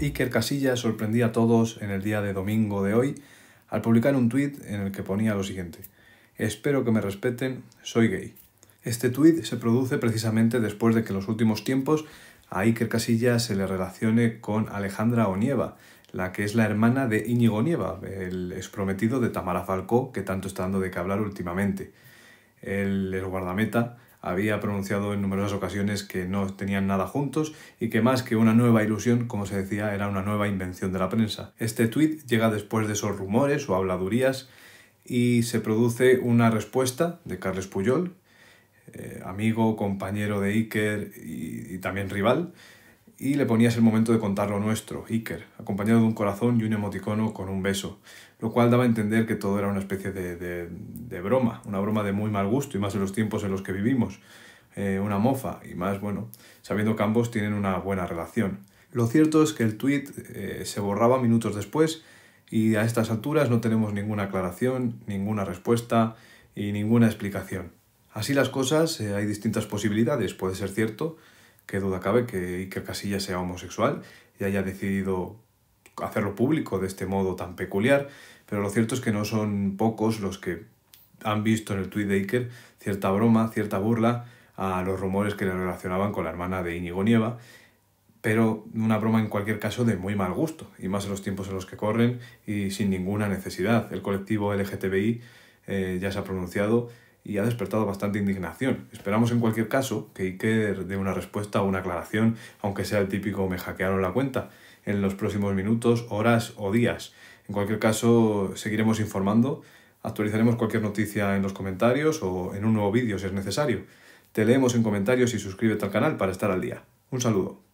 Iker Casillas sorprendía a todos en el día de domingo de hoy al publicar un tuit en el que ponía lo siguiente. Espero que me respeten, soy gay. Este tuit se produce precisamente después de que en los últimos tiempos a Iker Casillas se le relacione con Alejandra Onieva, la que es la hermana de Íñigo Nieva, el exprometido de Tamara Falcó, que tanto está dando de qué hablar últimamente. El, el guardameta había pronunciado en numerosas ocasiones que no tenían nada juntos y que más que una nueva ilusión, como se decía, era una nueva invención de la prensa. Este tuit llega después de esos rumores o habladurías y se produce una respuesta de Carles Puyol, eh, amigo, compañero de Iker y también rival, y le ponías el momento de contar lo nuestro, Iker, acompañado de un corazón y un emoticono con un beso, lo cual daba a entender que todo era una especie de, broma, una broma de muy mal gusto y más en los tiempos en los que vivimos, eh, una mofa y más, bueno, sabiendo que ambos tienen una buena relación. Lo cierto es que el tweet eh, se borraba minutos después y a estas alturas no tenemos ninguna aclaración, ninguna respuesta y ninguna explicación. Así las cosas, eh, hay distintas posibilidades, puede ser cierto, qué duda cabe que Iker Casillas sea homosexual y haya decidido hacerlo público de este modo tan peculiar, pero lo cierto es que no son pocos los que han visto en el tuit de Iker cierta broma, cierta burla a los rumores que le relacionaban con la hermana de Íñigo Nieva, pero una broma en cualquier caso de muy mal gusto, y más en los tiempos en los que corren y sin ninguna necesidad. El colectivo LGTBI eh, ya se ha pronunciado y ha despertado bastante indignación. Esperamos en cualquier caso que Iker dé una respuesta o una aclaración, aunque sea el típico me hackearon la cuenta, en los próximos minutos, horas o días. En cualquier caso, seguiremos informando, actualizaremos cualquier noticia en los comentarios o en un nuevo vídeo si es necesario. Te leemos en comentarios y suscríbete al canal para estar al día. Un saludo.